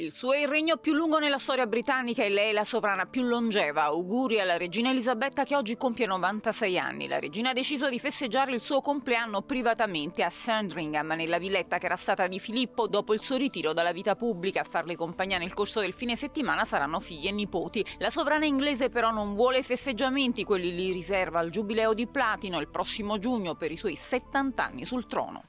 Il suo è il regno più lungo nella storia britannica e lei è la sovrana più longeva. Auguri alla regina Elisabetta che oggi compie 96 anni. La regina ha deciso di festeggiare il suo compleanno privatamente a Sandringham, nella villetta che era stata di Filippo dopo il suo ritiro dalla vita pubblica. A farle compagnia nel corso del fine settimana saranno figli e nipoti. La sovrana inglese però non vuole festeggiamenti, quelli li riserva al giubileo di platino il prossimo giugno per i suoi 70 anni sul trono.